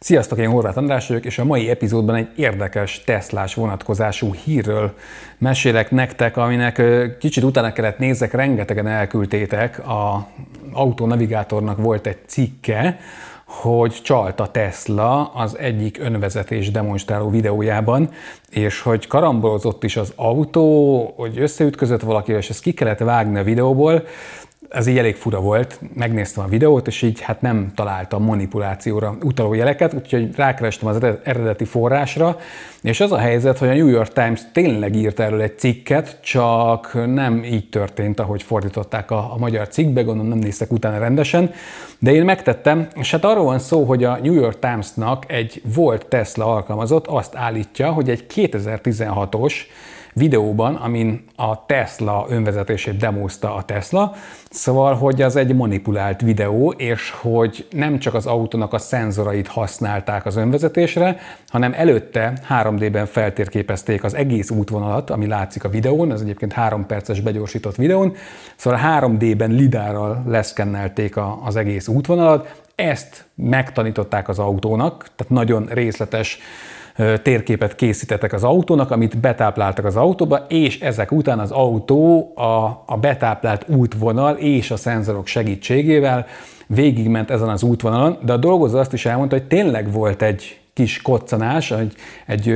Sziasztok, én Horváth András vagyok, és a mai epizódban egy érdekes Teslás vonatkozású hírről mesélek nektek, aminek kicsit utána kellett nézzek, rengetegen elküldtétek. A autonavigátornak volt egy cikke, hogy csalt a Tesla az egyik önvezetés demonstráló videójában, és hogy karambolozott is az autó, hogy összeütközött valakivel, és ezt ki kellett vágni a videóból, ez így elég fura volt, megnéztem a videót, és így hát nem találtam manipulációra utaló jeleket, úgyhogy rákerestem az eredeti forrásra, és az a helyzet, hogy a New York Times tényleg írt erről egy cikket, csak nem így történt, ahogy fordították a, a magyar cikkbe, gondolom nem néztek utána rendesen, de én megtettem, és hát arról van szó, hogy a New York Timesnak egy volt Tesla alkalmazott azt állítja, hogy egy 2016-os videóban, amin a Tesla önvezetését demózta a Tesla, szóval, hogy az egy manipulált videó, és hogy nem csak az autónak a szenzorait használták az önvezetésre, hanem előtte 3D-ben feltérképezték az egész útvonalat, ami látszik a videón, ez egyébként 3 perces begyorsított videón, szóval 3D-ben lidárral leszkennelték a, az egész útvonalat, ezt megtanították az autónak, tehát nagyon részletes térképet készítettek az autónak, amit betápláltak az autóba, és ezek után az autó a, a betáplált útvonal és a szenzorok segítségével végigment ezen az útvonalon, de a dolgozó azt is elmondta, hogy tényleg volt egy kis koccanás, egy, egy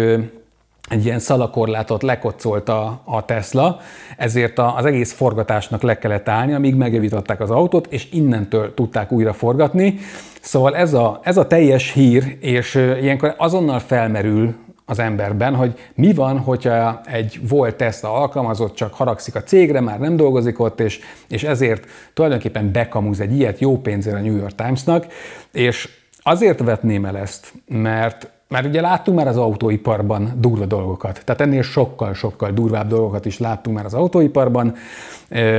egy ilyen szalakorlátot lekocolt a, a Tesla, ezért a, az egész forgatásnak le kellett állni, amíg megjavították az autót, és innentől tudták újra forgatni. Szóval ez a, ez a teljes hír, és ilyenkor azonnal felmerül az emberben, hogy mi van, hogyha egy volt Tesla alkalmazott, csak haragszik a cégre, már nem dolgozik ott, és, és ezért tulajdonképpen bekamúz egy ilyet jó pénzért a New York Timesnak, és azért vetném el ezt, mert mert ugye láttunk már az autóiparban durva dolgokat, tehát ennél sokkal-sokkal durvább dolgokat is láttunk már az autóiparban,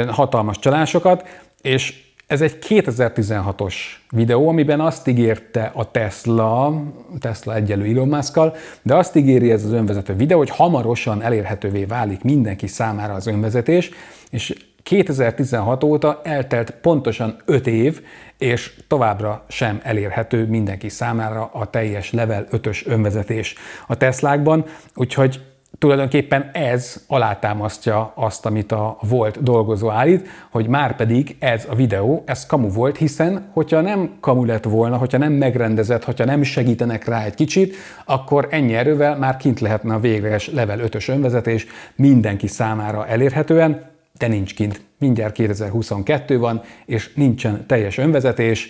hatalmas csalásokat, és ez egy 2016-os videó, amiben azt ígérte a Tesla, Tesla egyelő Elon musk de azt ígéri ez az önvezető videó, hogy hamarosan elérhetővé válik mindenki számára az önvezetés, és 2016 óta eltelt pontosan 5 év, és továbbra sem elérhető mindenki számára a teljes level 5-ös önvezetés a Teslákban, úgyhogy tulajdonképpen ez alátámasztja azt, amit a volt dolgozó állít, hogy már pedig ez a videó, ez kamu volt, hiszen hogyha nem kamu lett volna, hogyha nem megrendezett, hogyha nem segítenek rá egy kicsit, akkor ennyi erővel már kint lehetne a végleges level 5-ös önvezetés mindenki számára elérhetően, de nincs kint. Mindjárt 2022 van, és nincsen teljes önvezetés.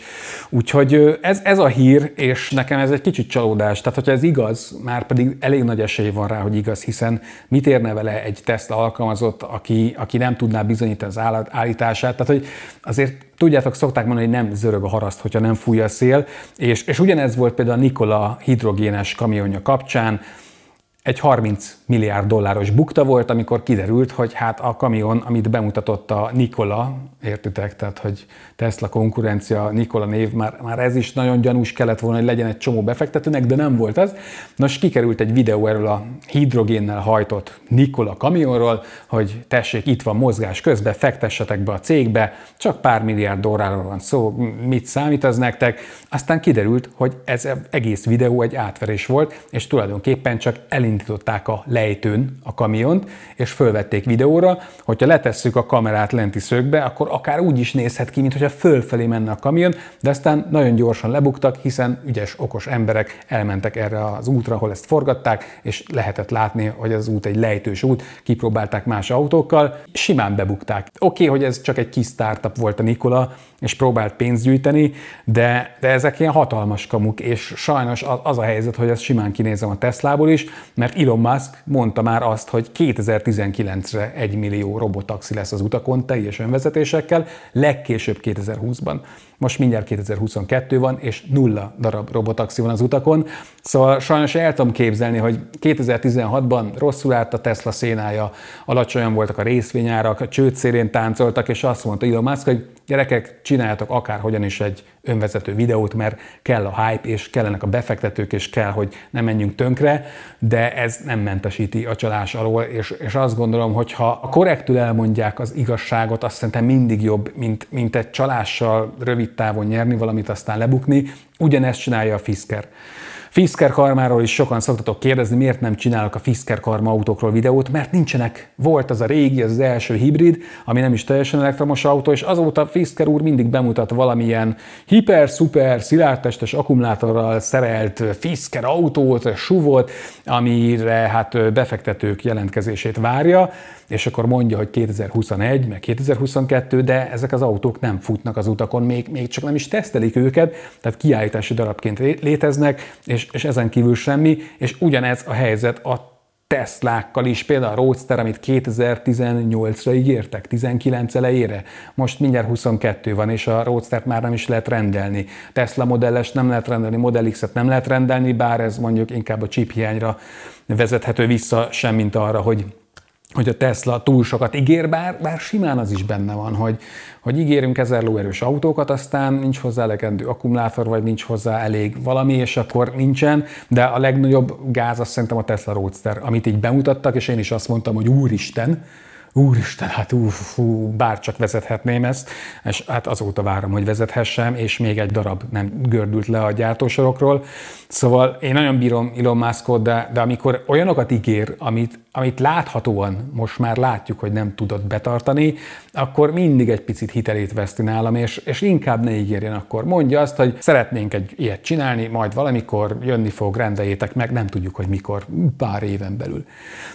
Úgyhogy ez, ez a hír, és nekem ez egy kicsit csalódás. Tehát, hogyha ez igaz, már pedig elég nagy esély van rá, hogy igaz, hiszen mit érne vele egy teszt alkalmazott, aki, aki nem tudná bizonyítani az állat, állítását. Tehát, hogy azért tudjátok, szokták mondani, hogy nem zörög a haraszt, hogyha nem fúj a szél, és, és ugyanez volt például a Nikola hidrogénes kamionja kapcsán, egy 30 milliárd dolláros bukta volt, amikor kiderült, hogy hát a kamion, amit bemutatott a Nikola, értitek, tehát hogy Tesla konkurencia, Nikola név, már, már ez is nagyon gyanús kellett volna, hogy legyen egy csomó befektetőnek, de nem volt ez. Nos, kikerült egy videó erről a hidrogénnel hajtott Nikola kamionról, hogy tessék, itt van mozgás közben, fektessetek be a cégbe, csak pár milliárd dollárról van szó, mit számít az nektek. Aztán kiderült, hogy ez egész videó egy átverés volt, és tulajdonképpen csak elindult elindították a lejtőn a kamiont, és fölvették videóra, hogyha letesszük a kamerát lenti szögbe, akkor akár úgy is nézhet ki, mintha fölfelé menne a kamion, de aztán nagyon gyorsan lebuktak, hiszen ügyes, okos emberek elmentek erre az útra, ahol ezt forgatták, és lehetett látni, hogy az út egy lejtős út, kipróbálták más autókkal, simán bebukták. Oké, okay, hogy ez csak egy kis startup volt a Nikola, és próbált pénzt gyűjteni, de, de ezek ilyen hatalmas kamuk, és sajnos az a helyzet, hogy ezt simán kinézem a Teslából is, mert Elon Musk mondta már azt, hogy 2019-re 1 millió robotaxi lesz az utakon teljes önvezetésekkel, legkésőbb 2020-ban. Most mindjárt 2022 van, és nulla darab robotaxi van az utakon, szóval sajnos el tudom képzelni, hogy 2016-ban rosszul állt a Tesla szénája, alacsonyan voltak a részvényárak, a csőd szélén táncoltak, és azt mondta Elon Musk, hogy gyerekek, csináljatok akárhogyan is egy önvezető videót, mert kell a hype, és kellenek a befektetők, és kell, hogy ne menjünk tönkre, de ez nem mentesíti a csalás alól, és, és azt gondolom, hogy ha a korrektül elmondják az igazságot, azt szerintem mindig jobb, mint, mint egy csalással rövid távon nyerni valamit, aztán lebukni. Ugyanezt csinálja a Fisker. Fisker karmáról is sokan szoktatok kérdezni, miért nem csinálok a Fisker karma autókról videót, mert nincsenek. Volt az a régi, az, az első hibrid, ami nem is teljesen elektromos autó, és azóta Fisker úr mindig bemutat valamilyen hiper-szuper szilárdtestes akkumulátorral szerelt Fisker autót, suvot, amire hát befektetők jelentkezését várja és akkor mondja, hogy 2021, meg 2022, de ezek az autók nem futnak az utakon, még, még csak nem is tesztelik őket, tehát kiállítási darabként léteznek, és, és ezen kívül semmi, és ugyanez a helyzet a Teslákkal is, például a Roadster, amit 2018-ra ígértek, 19 elejére, most mindjárt 22 van, és a Roadster már nem is lehet rendelni. Tesla modelles nem lehet rendelni, Model X-et nem lehet rendelni, bár ez mondjuk inkább a chip hiányra vezethető vissza, semmint arra, hogy hogy a Tesla túl sokat ígér, bár, bár simán az is benne van, hogy, hogy ígérünk ezer lóerős autókat, aztán nincs hozzá elegendő akkumulátor, vagy nincs hozzá elég valami, és akkor nincsen, de a legnagyobb gáz az szerintem a Tesla Roadster, amit így bemutattak, és én is azt mondtam, hogy úristen, úristen, hát uf, uf, bár csak vezethetném ezt, és hát azóta várom, hogy vezethessem, és még egy darab nem gördült le a gyártósorokról. Szóval én nagyon bírom Elon Muskot, de, de amikor olyanokat ígér, amit amit láthatóan most már látjuk, hogy nem tudott betartani, akkor mindig egy picit hitelét veszti nálam, és, és inkább ne ígérjen akkor. Mondja azt, hogy szeretnénk egy ilyet csinálni, majd valamikor jönni fog, rendeljétek meg, nem tudjuk, hogy mikor, pár éven belül.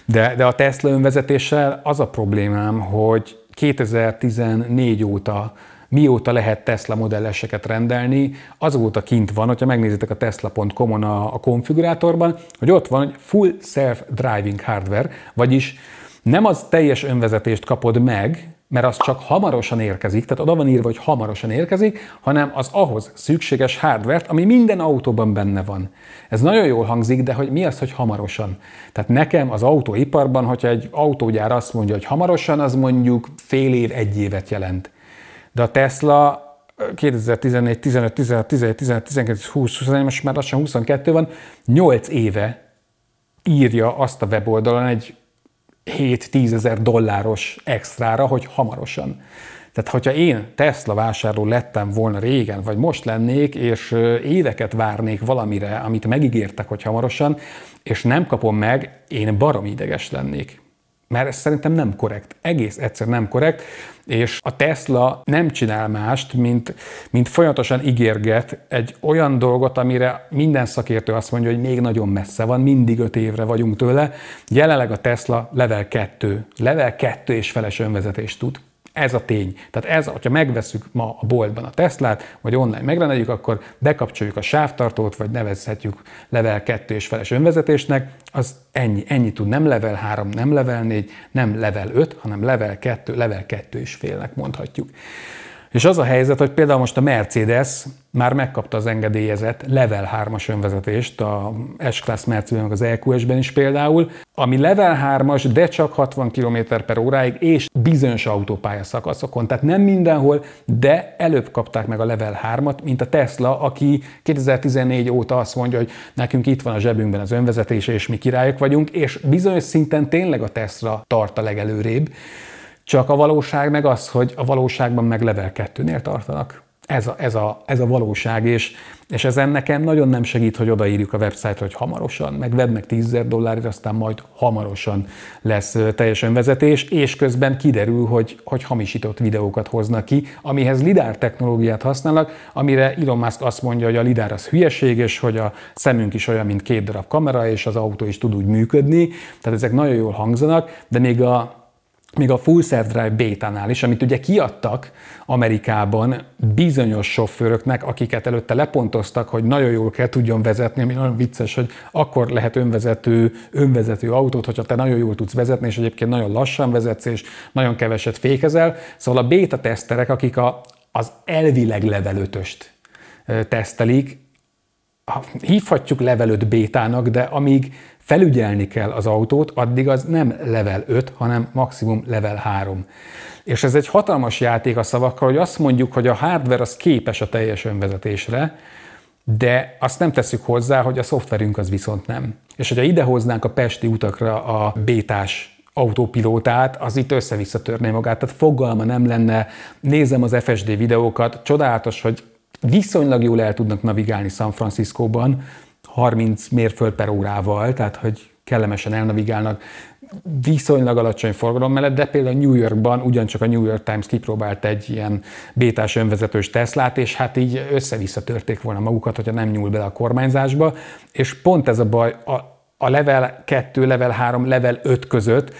De, de a Tesla önvezetéssel az a problémám, hogy 2014 óta mióta lehet Tesla modelleseket rendelni, azóta kint van, hogyha megnézitek a tesla.com-on a, a konfigurátorban, hogy ott van, egy full self-driving hardware, vagyis nem az teljes önvezetést kapod meg, mert az csak hamarosan érkezik, tehát oda van írva, hogy hamarosan érkezik, hanem az ahhoz szükséges hardvert, ami minden autóban benne van. Ez nagyon jól hangzik, de hogy mi az, hogy hamarosan? Tehát nekem az autóiparban, hogyha egy autógyár azt mondja, hogy hamarosan, az mondjuk fél év, egy évet jelent. De a Tesla 2014, 15, 16, 17, 18, 19, 20, 21, most már lassan 22 van, 8 éve írja azt a weboldalon egy 7-10 ezer dolláros extrára, hogy hamarosan. Tehát, hogyha én Tesla vásárló lettem volna régen, vagy most lennék, és éveket várnék valamire, amit megígértek, hogy hamarosan, és nem kapom meg, én barom ideges lennék. Mert ez szerintem nem korrekt. Egész egyszer nem korrekt, és a Tesla nem csinál mást, mint, mint folyamatosan ígérget egy olyan dolgot, amire minden szakértő azt mondja, hogy még nagyon messze van, mindig öt évre vagyunk tőle. Jelenleg a Tesla level 2, level 2 és feles önvezetést tud. Ez a tény. Tehát ez, hogyha megveszük ma a boltban a Teslát, vagy online megrendeljük, akkor bekapcsoljuk a sávtartót, vagy nevezhetjük level 2 és feles önvezetésnek, az ennyi, ennyi tud, nem level 3, nem level 4, nem level 5, hanem level 2, level 2 és félnek mondhatjuk. És az a helyzet, hogy például most a Mercedes már megkapta az engedélyezett level 3-as önvezetést, a S-Class Mercedes, az EQS-ben is például, ami level 3-as, de csak 60 km per óráig, és bizonyos autópályaszakaszokon. Tehát nem mindenhol, de előbb kapták meg a level 3-at, mint a Tesla, aki 2014 óta azt mondja, hogy nekünk itt van a zsebünkben az önvezetés, és mi királyok vagyunk, és bizonyos szinten tényleg a Tesla tart a legelőrébb. Csak a valóság meg az, hogy a valóságban meg level 2-nél tartanak. Ez a, ez a, ez a valóság, és, és ezen nekem nagyon nem segít, hogy odaírjuk a website, hogy hamarosan, meg vedd meg 10 000 dollárért, aztán majd hamarosan lesz teljes vezetés, és közben kiderül, hogy, hogy hamisított videókat hoznak ki, amihez lidár technológiát használnak, amire Elon Musk azt mondja, hogy a lidár az hülyeség, és hogy a szemünk is olyan, mint két darab kamera, és az autó is tud úgy működni, tehát ezek nagyon jól hangzanak, de még a még a Full Self Drive bétánál is, amit ugye kiadtak Amerikában bizonyos sofőröknek, akiket előtte lepontoztak, hogy nagyon jól kell tudjon vezetni, ami nagyon vicces, hogy akkor lehet önvezető, önvezető autót, hogyha te nagyon jól tudsz vezetni, és egyébként nagyon lassan vezetsz, és nagyon keveset fékezel. Szóval a béta teszterek, akik a, az elvileg level 5 tesztelik, hívhatjuk level 5 bétának, de amíg felügyelni kell az autót, addig az nem level 5, hanem maximum level 3. És ez egy hatalmas játék a szavakkal, hogy azt mondjuk, hogy a hardware az képes a teljes önvezetésre, de azt nem tesszük hozzá, hogy a szoftverünk az viszont nem. És hogyha idehoznánk a pesti utakra a bétás autópilótát, az itt össze-vissza törné magát, tehát fogalma nem lenne. Nézem az FSD videókat, csodálatos, hogy viszonylag jól el tudnak navigálni San Franciscóban, 30 mérföld per órával, tehát hogy kellemesen elnavigálnak viszonylag alacsony forgalom mellett, de például New Yorkban ugyancsak a New York Times kipróbált egy ilyen bétás önvezetős Teslát, és hát így össze-vissza törték volna magukat, hogyha nem nyúl bele a kormányzásba, és pont ez a baj a, a level 2, level 3, level 5 között,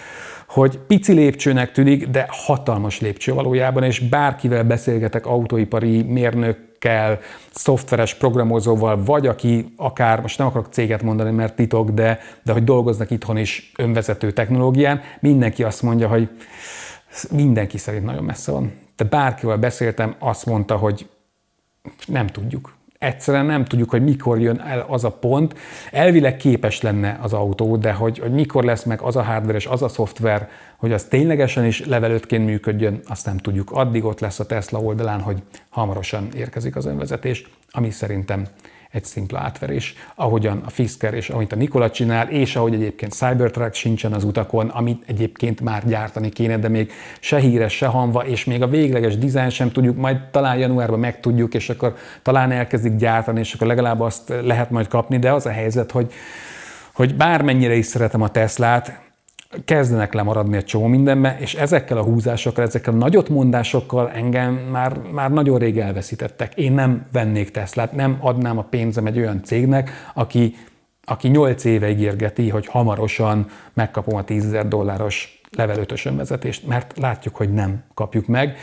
hogy pici lépcsőnek tűnik, de hatalmas lépcső valójában, és bárkivel beszélgetek autóipari mérnök cégekkel, szoftveres programozóval, vagy aki akár, most nem akarok céget mondani, mert titok, de, de hogy dolgoznak itthon is önvezető technológián, mindenki azt mondja, hogy mindenki szerint nagyon messze van. de bárkivel beszéltem, azt mondta, hogy nem tudjuk egyszerűen nem tudjuk, hogy mikor jön el az a pont. Elvileg képes lenne az autó, de hogy, hogy mikor lesz meg az a hardware és az a szoftver, hogy az ténylegesen is level 5-ként működjön, azt nem tudjuk. Addig ott lesz a Tesla oldalán, hogy hamarosan érkezik az önvezetés, ami szerintem egy szimpla átverés, ahogyan a Fisker és ahogy a Nikola csinál, és ahogy egyébként Cybertruck sincsen az utakon, amit egyébként már gyártani kéne, de még se híres, se hanva, és még a végleges dizájn sem tudjuk, majd talán januárban megtudjuk, és akkor talán elkezdik gyártani, és akkor legalább azt lehet majd kapni, de az a helyzet, hogy hogy bármennyire is szeretem a Teslát, kezdenek lemaradni egy csomó mindenbe, és ezekkel a húzásokkal, ezekkel a nagyot mondásokkal engem már, már nagyon rég elveszítettek. Én nem vennék Teslát, nem adnám a pénzem egy olyan cégnek, aki, aki 8 éve ígérgeti, hogy hamarosan megkapom a 10 dolláros level 5 önvezetést, mert látjuk, hogy nem kapjuk meg.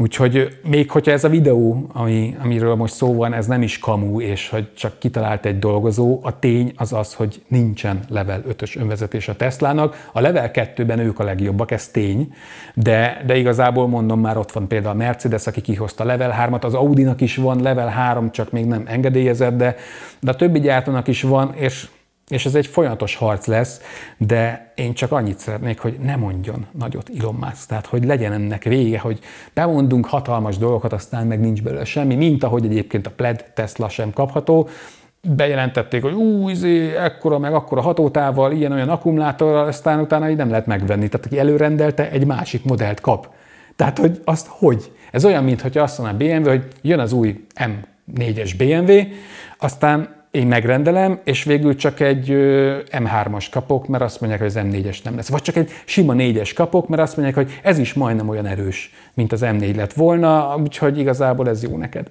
Úgyhogy még hogyha ez a videó, ami, amiről most szó van, ez nem is kamú, és hogy csak kitalált egy dolgozó, a tény az az, hogy nincsen level 5-ös önvezetés a Teslának. A level 2-ben ők a legjobbak, ez tény, de, de igazából mondom már ott van például a Mercedes, aki kihozta level 3-at, az Audinak is van level 3, csak még nem engedélyezett, de, de a többi gyártónak is van, és és ez egy folyamatos harc lesz, de én csak annyit szeretnék, hogy ne mondjon nagyot Elon Musk. Tehát, hogy legyen ennek vége, hogy bemondunk hatalmas dolgokat, aztán meg nincs belőle semmi, mint ahogy egyébként a pled Tesla sem kapható. Bejelentették, hogy új izé, ekkora meg akkora hatótával, ilyen-olyan akkumulátorral, aztán utána így nem lehet megvenni. Tehát, aki előrendelte, egy másik modellt kap. Tehát, hogy azt hogy? Ez olyan, mintha azt mondaná a BMW, hogy jön az új M4-es BMW, aztán én megrendelem, és végül csak egy M3-as kapok, mert azt mondják, hogy az M4-es nem lesz. Vagy csak egy sima 4-es kapok, mert azt mondják, hogy ez is majdnem olyan erős, mint az M4 lett volna, úgyhogy igazából ez jó neked.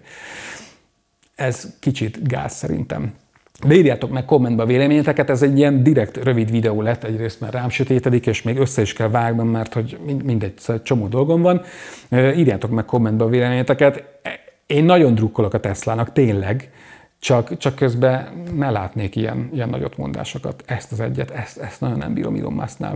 Ez kicsit gáz szerintem. De írjátok meg kommentbe a véleményeteket, ez egy ilyen direkt rövid videó lett, egyrészt mert rám sötétedik, és még össze is kell vágnom, mert hogy mindegy, szóval csomó dolgom van. Írjátok meg kommentbe a véleményeteket. Én nagyon drukkolok a Teslának, tényleg csak, csak közben ne látnék ilyen, ilyen nagyot mondásokat. Ezt az egyet, ezt, ezt nagyon nem bírom Elon Musk-nál.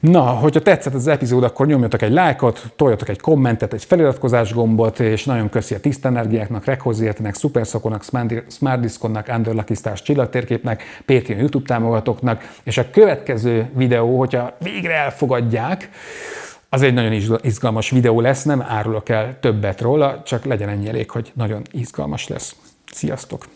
Na, hogyha tetszett az epizód, akkor nyomjatok egy lájkot, toljatok egy kommentet, egy feliratkozás gombot, és nagyon köszi a Tiszta Energiáknak, Rekhozértenek, Superszokonak, Smartdisconnak, Underluckistás csillagtérképnek, Patreon YouTube támogatóknak, és a következő videó, hogyha végre elfogadják, az egy nagyon izgalmas videó lesz, nem árulok el többet róla, csak legyen ennyi elég, hogy nagyon izgalmas lesz. Sziasztok!